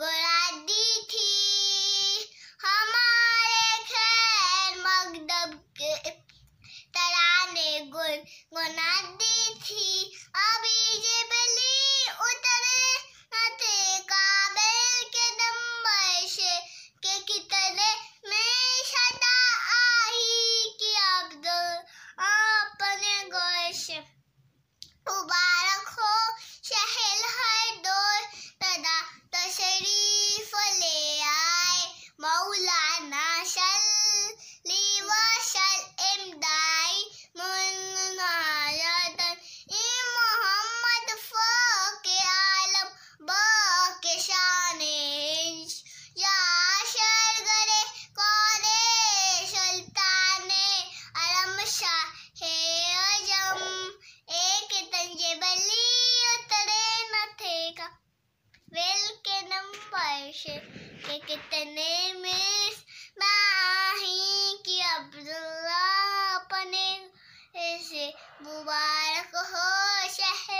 बुरादी थी हमारे खैर मगदब के गुनादी थी फरमाइश के कितने में माही की अब्दुल्ला अपने से मुबारक हो शहर